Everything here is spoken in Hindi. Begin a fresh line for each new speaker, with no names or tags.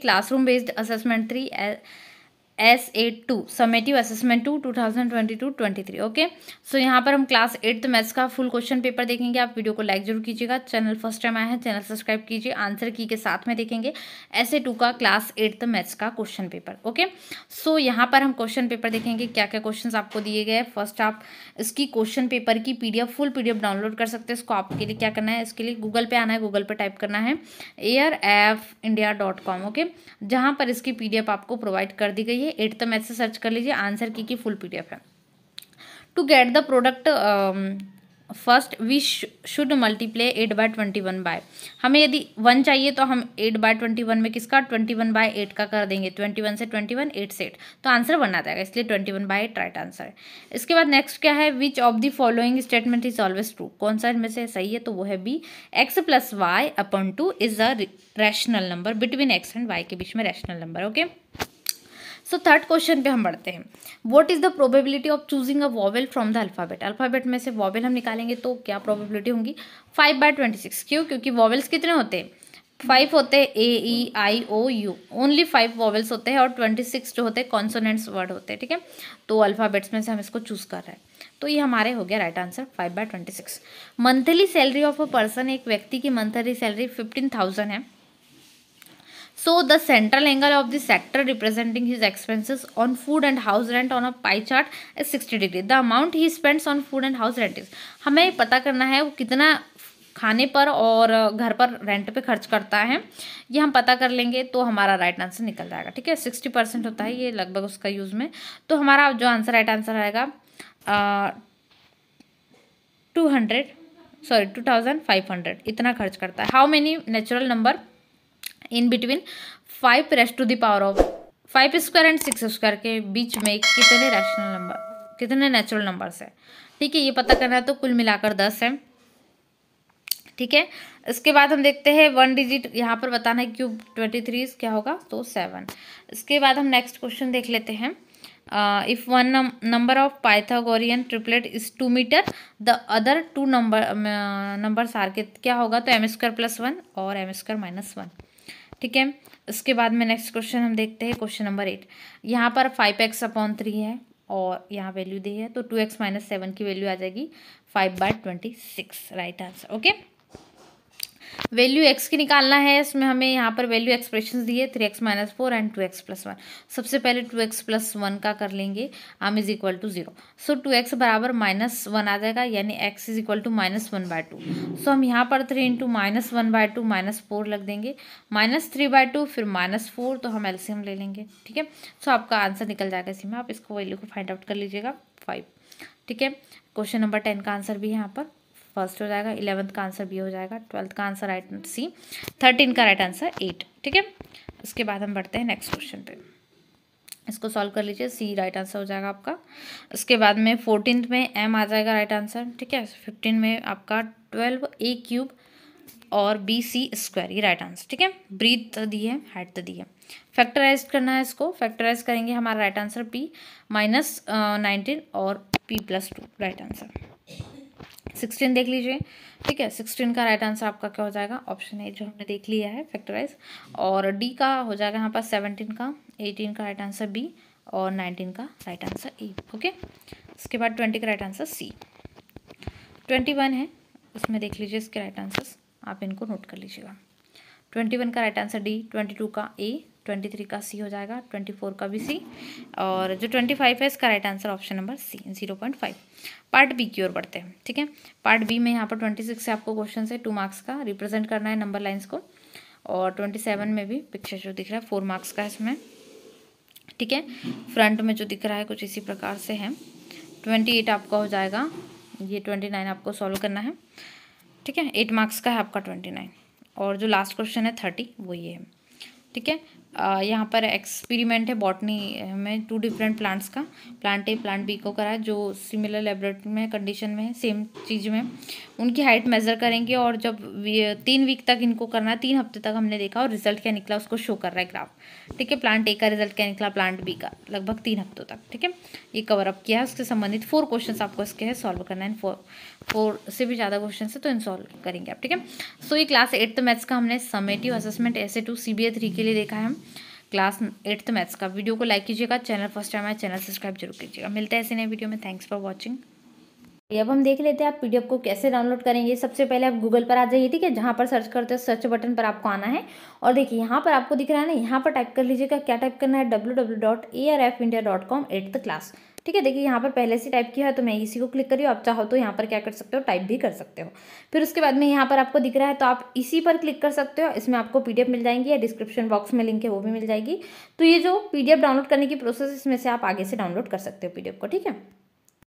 Classroom based assessment three S eight two summative assessment two two thousand twenty two twenty three okay so यहाँ पर हम क्लास एट्थ मैथ्स का फुल क्वेश्चन पेपर देखेंगे आप वीडियो को लाइक जरूर कीजिएगा चैनल फर्स्ट टाइम आया है चैनल सब्सक्राइब कीजिए आंसर की के साथ में देखेंगे एस ए टू का क्लास एट्थ मैथ्स का क्वेश्चन पेपर ओके सो यहाँ पर हम क्वेश्चन पेपर देखेंगे क्या क्या क्वेश्चन आपको दिए गए फर्स्ट आप इसकी क्वेश्चन पेपर की P D F full P D F download कर सकते हैं इसको आपके लिए क्या करना है इसके लिए गूगल पे आना है गूगल पे टाइप करना है air F India dot com okay जहाँ पर इसकी पी डी एफ आपको प्रोवाइड कर दी गई है लीजिए एट द मैथ से सर्च कर लीजिए आंसर की की फुल पीडीएफ है to get the product first we should multiply eight by twenty one by हमें यदि वन चाहिए तो हम एट बाय ट्वेंटी वन में किसका ट्वेंटी वन बाय एट का कर देंगे ट्वेंटी वन से ट्वेंटी वन एट से एट तो आंसर वन आ जाएगा इसलिए twenty one by eight right answer है इसके बाद नेक्स्ट क्या है which of the following statement is always true कौन सा इनमें से सही है तो वो है B X plus Y upon two is a rational number between X and Y के बीच में rational number okay so third question पे हम बढ़ते हैं what is the probability of choosing a vowel from the alphabet alphabet में से वॉवेल हम निकालेंगे तो क्या प्रोबेबिलिटी होंगी फाइव बाय ट्वेंटी सिक्स क्यों क्योंकि वॉवेल्स कितने होते हैं फाइव होते हैं A E I O U only five vowels होते हैं और ट्वेंटी सिक्स जो होते हैं कॉन्सोनेंट्स वर्ड होते हैं ठीक है तो अल्फ़ाबेट्स में से हम इसको चूज़ कर रहे हैं तो ये हमारे हो गया right answer five by twenty six monthly salary of a person एक व्यक्ति की मंथली सैलरी फिफ्टीन थाउजेंड है so the central angle of the sector representing his expenses on food and house rent on a pie chart is 60 degree. The amount he spends on food and house rent is. हमें पता करना है वो कितना खाने पर और घर पर रेंट पे खर्च करता है ये हम पता कर लेंगे तो हमारा राइट आंसर निकल जाएगा ठीक है सिक्सटी परसेंट होता है ये लगभग उसका यूज़ में तो हमारा जो आंसर राइट आंसर आएगा two hundred sorry two thousand five hundred इतना खर्च करता है how many natural number in between five raised to the power of five square and six square के बीच में कितने रैशनल नंबर कितने नेचुरल नंबर्स है ठीक है ये पता करना है तो कुल मिलाकर दस है ठीक है इसके बाद हम देखते हैं वन डिजिट यहाँ पर बताना है क्यूब ट्वेंटी थ्री क्या होगा तो सेवन इसके बाद हम नेक्स्ट क्वेश्चन देख लेते हैं if one number of Pythagorean triplet is two metre the other two number numbers are के क्या होगा तो एम स्क्वायर प्लस वन और एम स्क्वायर माइनस वन ठीक है उसके बाद में नेक्स्ट क्वेश्चन हम देखते हैं क्वेश्चन नंबर एट यहाँ पर फाइव एक्स अपॉन थ्री है और यहाँ वैल्यू दी है तो टू एक्स माइनस सेवन की वैल्यू आ जाएगी five by twenty six right answer okay value X की निकालना है इसमें हमें यहाँ पर वैल्यू एक्सप्रेशन दिए three X minus four and two X plus one सबसे पहले टू एक्स प्लस वन का कर लेंगे आम is equal to zero so two X बराबर माइनस वन आ जाएगा यानी X is equal to minus one by two so हम यहाँ पर three into minus one by two minus four लग देंगे माइनस थ्री बाय टू फिर माइनस फोर तो हम एल्सियम ले लेंगे ठीक है सो आपका आंसर निकल जाएगा इसी में आप इसको वैल्यू को फाइंड आउट कर लीजिएगा फाइव ठीक है क्वेश्चन नंबर टेन का आंसर भी यहाँ पर फर्स्ट हो जाएगा इलेवंथ का आंसर बी हो जाएगा ट्वेल्थ का आंसर राइट सी थर्टीन का राइट आंसर एट ठीक है उसके बाद हम बढ़ते हैं नेक्स्ट क्वेश्चन पे इसको सॉल्व कर लीजिए सी राइट आंसर हो जाएगा आपका उसके बाद में फोर्टीन में एम आ जाएगा राइट आंसर ठीक है फिफ्टीन में आपका ट्वेल्व ए क्यूब और बी सी स्क्वायर ये राइट आंसर ठीक है ब्रीथ दी है हाइट तो दी है फैक्टराइज करना है इसको फैक्टराइज करेंगे हमारा right answer P minus nineteen और P plus two right answer sixteen देख लीजिए ठीक है सिक्सटीन का राइट आंसर आपका क्या हो जाएगा ऑप्शन ए जो हमने देख लिया है फैक्टराइज और डी का हो जाएगा यहाँ पास सेवनटीन का एटीन का राइट आंसर बी और नाइनटीन का राइट आंसर ए ओके इसके बाद ट्वेंटी का right answer C twenty one है इसमें देख लीजिए इसके राइट आंसर आप इनको नोट कर लीजिएगा ट्वेंटी वन का right answer D twenty two का ए ट्वेंटी थ्री का सी हो जाएगा ट्वेंटी फोर का भी सी और जो ट्वेंटी फाइव है इसका right answer option number C zero point five part B की ओर बढ़ते हैं ठीक है पार्ट बी में यहाँ पर ट्वेंटी सिक्स से आपको क्वेश्चन है टू मार्क्स का रिप्रेजेंट करना है नंबर लाइन्स को और ट्वेंटी सेवन में भी पिक्चर जो दिख रहा है फोर मार्क्स का है इसमें ठीक है फ्रंट में जो दिख रहा है कुछ इसी प्रकार से है ट्वेंटी एट आपका हो जाएगा ये ट्वेंटी नाइन आपको सॉल्व करना है ठीक है एट मार्क्स का है आपका ट्वेंटी नाइन और जो लास्ट क्वेश्चन है थर्टी वो ये है ठीक है यहाँ पर एक्सपेरिमेंट है बॉटनी में टू डिफरेंट प्लांट्स का प्लांट ए प्लांट बी को करा जो सिमिलर लेबोरेटरी में कंडीशन में सेम चीज़ में उनकी हाइट मेज़र करेंगे और जब तीन वीक तक इनको करना है तीन हफ्ते तक हमने देखा और रिजल्ट क्या निकला उसको शो कर रहा है ग्राफ ठीक है प्लांट ए का रिजल्ट क्या निकला प्लांट बी का लगभग तीन हफ्तों तक ठीक है ये कवर अप किया है उसके संबंधित फोर क्वेश्चन आपको इसके है सॉल्व करना है फोर फोर से भी ज़्यादा क्वेश्चन है तो इन सॉल्व करेंगे आप ठीक है सो ये क्लास एट्थ मैथ्स का हमने समेटिव असेसमेंट ऐसे टू सी के लिए देखा है क्लास एट्थ मैथ्स का वीडियो को लाइक कीजिएगा चैनल फर्स्ट टाइम है चैनल सब्सक्राइब जरूर कीजिएगा मिलते हैं ऐसे नए वीडियो में थैंक्स फॉर वॉचिंग अब हम देख लेते हैं आप पीडीएफ को कैसे डाउनलोड करेंगे सबसे पहले आप गूगल पर आ जाइए ठीक है जहाँ पर सर्च करते हो सर्च बटन पर आपको आना है और देखिए यहाँ पर आपको दिख रहा है ना यहाँ पर टाइप कर लीजिएगा क्या टाइप करना है W W dot A R F India dot com eighth class ठीक है देखिए यहाँ पर पहले से टाइप किया है तो मैं इसी को क्लिक करी आप चाहो तो यहाँ पर क्या कर सकते हो टाइप भी कर सकते हो फिर उसके बाद में यहाँ पर आपको दिख रहा है तो आप इसी पर क्लिक कर सकते हो इसमें आपको पी मिल जाएंगी या डिस्क्रिप्शन बॉक्स में लिंक है वो भी मिल जाएगी तो ये जो पी डाउनलोड करने की प्रोसेस इसमें से आप आगे से डाउनलोड कर सकते हो पी को ठीक है